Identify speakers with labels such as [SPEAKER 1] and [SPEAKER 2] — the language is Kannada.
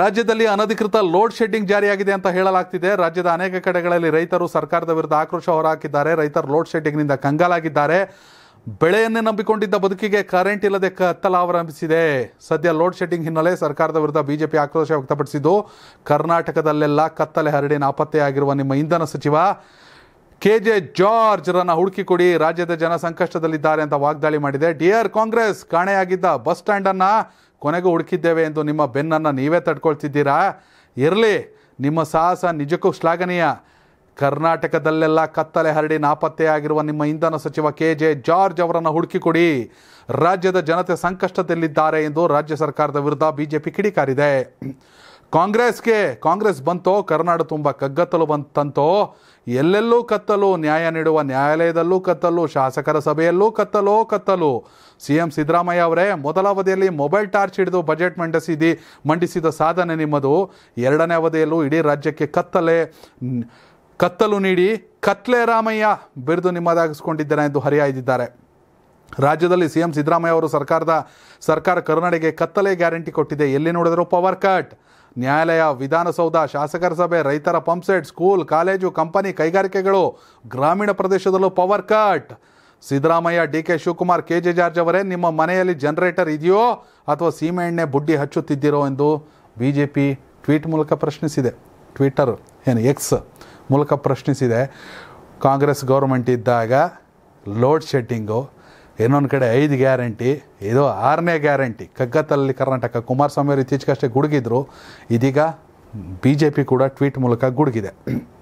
[SPEAKER 1] ರಾಜ್ಯದಲ್ಲಿ ಅನಧಿಕೃತ ಲೋಡ್ ಶೆಡ್ಡಿಂಗ್ ಜಾರಿಯಾಗಿದೆ ಅಂತ ಹೇಳಲಾಗ್ತಿದೆ ರಾಜ್ಯದ ಅನೇಕ ಕಡೆಗಳಲ್ಲಿ ರೈತರು ಸರ್ಕಾರದ ವಿರುದ್ಧ ಆಕ್ರೋಶ ಹೊರಹಾಕಿದ್ದಾರೆ ರೈತರು ಲೋಡ್ ಶೆಡ್ಡಿಂಗ್ನಿಂದ ಕಂಗಾಲಾಗಿದ್ದಾರೆ ಬೆಳೆಯನ್ನೇ ನಂಬಿಕೊಂಡಿದ್ದ ಬದುಕಿಗೆ ಕರೆಂಟ್ ಇಲ್ಲದೆ ಕತ್ತಲ ಅವಲಂಬಿಸಿದೆ ಸದ್ಯ ಲೋಡ್ ಶೆಡ್ಡಿಂಗ್ ಹಿನ್ನೆಲೆ ಸರ್ಕಾರದ ವಿರುದ್ಧ ಬಿಜೆಪಿ ಆಕ್ರೋಶ ವ್ಯಕ್ತಪಡಿಸಿದ್ದು ಕರ್ನಾಟಕದಲ್ಲೆಲ್ಲ ಕತ್ತಲೆ ಹರಡಿ ನಾಪತ್ತೆಯಾಗಿರುವ ನಿಮ್ಮ ಇಂಧನ ಸಚಿವ ಕೆ ಜೆ ಜಾರ್ಜ್ರನ್ನ ಹುಡುಕಿಕೊಡಿ ರಾಜ್ಯದ ಜನ ಸಂಕಷ್ಟದಲ್ಲಿದ್ದಾರೆ ಅಂತ ವಾಗ್ದಾಳಿ ಮಾಡಿದೆ ಡಿಯರ್ ಕಾಂಗ್ರೆಸ್ ಕಾಣೆಯಾಗಿದ್ದ ಬಸ್ ಸ್ಟ್ಯಾಂಡನ್ನು ಕೊನೆಗೂ ಹುಡುಕಿದ್ದೇವೆ ಎಂದು ನಿಮ್ಮ ಬೆನ್ನನ್ನು ನೀವೇ ತಡ್ಕೊಳ್ತಿದ್ದೀರಾ ಇರಲಿ ನಿಮ್ಮ ಸಾಹಸ ನಿಜಕ್ಕೂ ಶ್ಲಾಘನೀಯ ಕರ್ನಾಟಕದಲ್ಲೆಲ್ಲ ಕತ್ತಲೆ ಹರಡಿ ನಾಪತ್ತೆಯಾಗಿರುವ ನಿಮ್ಮ ಇಂಧನ ಸಚಿವ ಕೆ ಜೆ ಜಾರ್ಜ್ ಅವರನ್ನು ಹುಡುಕಿಕೊಡಿ ರಾಜ್ಯದ ಜನತೆ ಸಂಕಷ್ಟದಲ್ಲಿದ್ದಾರೆ ಎಂದು ರಾಜ್ಯ ಸರ್ಕಾರದ ವಿರುದ್ಧ ಬಿಜೆಪಿ ಕಿಡಿಕಾರಿದೆ ಕಾಂಗ್ರೆಸ್ಗೆ ಕಾಂಗ್ರೆಸ್ ಬಂತೋ ಕರ್ನಾಟಕ ತುಂಬ ಕಗ್ಗತ್ತಲು ಬಂತಂತೋ ಎಲ್ಲೆಲ್ಲೂ ಕತ್ತಲು ನ್ಯಾಯ ನೀಡುವ ನ್ಯಾಯಾಲಯದಲ್ಲೂ ಕತ್ತಲು ಶಾಸಕರ ಸಭೆಯಲ್ಲೂ ಕತ್ತಲೋ ಕತ್ತಲು ಸಿ ಎಂ ಸಿದ್ದರಾಮಯ್ಯ ಅವರೇ ಮೊದಲ ಅವಧಿಯಲ್ಲಿ ಮೊಬೈಲ್ ಟಾರ್ಚ್ ಹಿಡಿದು ಬಜೆಟ್ ಮಂಡಿಸಿದಿ ಮಂಡಿಸಿದ ಸಾಧನೆ ನಿಮ್ಮದು ಎರಡನೇ ಅವಧಿಯಲ್ಲೂ ಇಡೀ ರಾಜ್ಯಕ್ಕೆ ಕತ್ತಲೆ ಕತ್ತಲು ನೀಡಿ ಕತ್ಲೆ ರಾಮಯ್ಯ ಬಿರುದು ನಿಮ್ಮದಾಗಿಸ್ಕೊಂಡಿದ್ದೇನೆ ಎಂದು ಹರಿಯಾಯ್ದಿದ್ದಾರೆ ರಾಜ್ಯದಲ್ಲಿ ಸಿ ಎಂ ಸಿದ್ದರಾಮಯ್ಯ ಅವರು ಸರ್ಕಾರದ ಸರ್ಕಾರ ಕರುನಾಡಿಗೆ ಕತ್ತಲೆ ಗ್ಯಾರಂಟಿ ಕೊಟ್ಟಿದೆ ಎಲ್ಲಿ ನೋಡಿದರೂ ಪವರ್ ಕಟ್ ನ್ಯಾಯಾಲಯ ವಿಧಾನಸೌಧ ಶಾಸಕರ ಸಭೆ ರೈತರ ಪಂಪ್ಸೆಟ್ ಸ್ಕೂಲ್ ಕಾಲೇಜು ಕಂಪನಿ ಕೈಗಾರಿಕೆಗಳು ಗ್ರಾಮೀಣ ಪ್ರದೇಶದಲ್ಲೂ power cut Siddaramaiah D K Shivakumar K J George ಅವರೇ ನಿಮ್ಮ ಮನೆಯಲ್ಲಿ ಜನರೇಟರ್ ಇದೆಯೋ ಅಥವಾ ಎಣ್ಣೆ ಬುಡ್ಡಿ ಹಚ್ಚುತ್ತಿದ್ದೀರೋ ಎಂದು ಬಿ ಜೆ ಪಿ ಟ್ವೀಟ್ ಮೂಲಕ ಪ್ರಶ್ನಿಸಿದೆ ಟ್ವಿಟರ್ ಏನು ಎಕ್ಸ್ ಮೂಲಕ ಪ್ರಶ್ನಿಸಿದೆ ಕಾಂಗ್ರೆಸ್ ಗೌರ್ಮೆಂಟ್ ಇದ್ದಾಗ ಲೋಡ್ ಶೆಡ್ಡಿಂಗು ಇನ್ನೊಂದು ಕಡೆ ಐದು ಗ್ಯಾರಂಟಿ ಇದು ಆರನೇ ಗ್ಯಾರಂಟಿ ಕಗ್ಗತ್ತಲ್ಲಿ ಕರ್ನಾಟಕ ಕುಮಾರಸ್ವಾಮಿಯವರು ಇತ್ತೀಚೆಗಷ್ಟೇ ಗುಡುಗಿದ್ರು ಇದೀಗ ಬಿ ಜೆ ಪಿ ಕೂಡ ಟ್ವೀಟ್ ಮೂಲಕ ಗುಡುಗಿದೆ